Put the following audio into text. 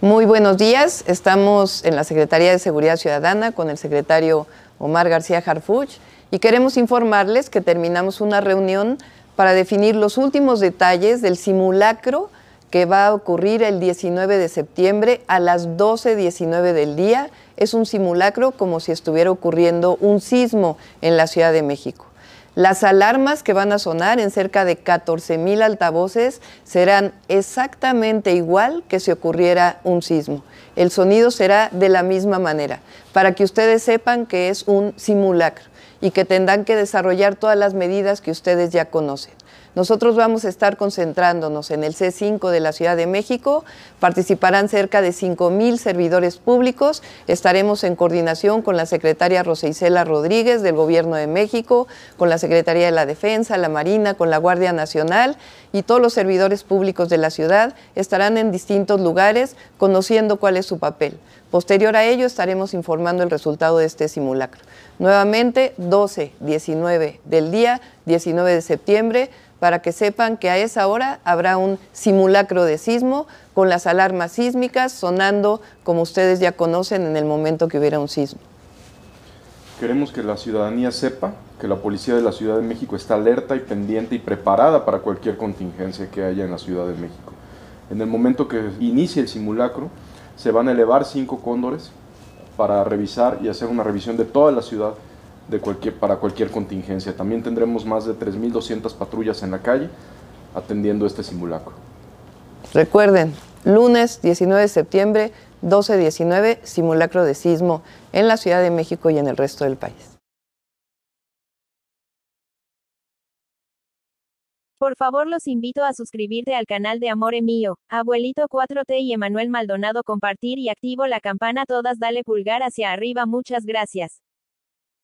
Muy buenos días. Estamos en la Secretaría de Seguridad Ciudadana con el secretario Omar García Harfuch y queremos informarles que terminamos una reunión para definir los últimos detalles del simulacro que va a ocurrir el 19 de septiembre a las 12.19 del día. Es un simulacro como si estuviera ocurriendo un sismo en la Ciudad de México. Las alarmas que van a sonar en cerca de 14.000 altavoces serán exactamente igual que si ocurriera un sismo. El sonido será de la misma manera para que ustedes sepan que es un simulacro y que tendrán que desarrollar todas las medidas que ustedes ya conocen. Nosotros vamos a estar concentrándonos en el C5 de la Ciudad de México, participarán cerca de 5.000 servidores públicos, estaremos en coordinación con la secretaria Rosa Rodríguez del Gobierno de México, con la Secretaría de la Defensa, la Marina, con la Guardia Nacional y todos los servidores públicos de la ciudad estarán en distintos lugares conociendo cuál es su papel. Posterior a ello estaremos informando el resultado de este simulacro. Nuevamente, 12, 19 del día, 19 de septiembre, para que sepan que a esa hora habrá un simulacro de sismo con las alarmas sísmicas sonando como ustedes ya conocen en el momento que hubiera un sismo. Queremos que la ciudadanía sepa que la Policía de la Ciudad de México está alerta y pendiente y preparada para cualquier contingencia que haya en la Ciudad de México. En el momento que inicie el simulacro, se van a elevar cinco cóndores para revisar y hacer una revisión de toda la ciudad de cualquier, para cualquier contingencia. También tendremos más de 3.200 patrullas en la calle atendiendo este simulacro. Recuerden, lunes 19 de septiembre, 12-19, simulacro de sismo en la Ciudad de México y en el resto del país. Por favor los invito a suscribirte al canal de Amore Mío, Abuelito 4T y Emanuel Maldonado compartir y activo la campana todas dale pulgar hacia arriba muchas gracias.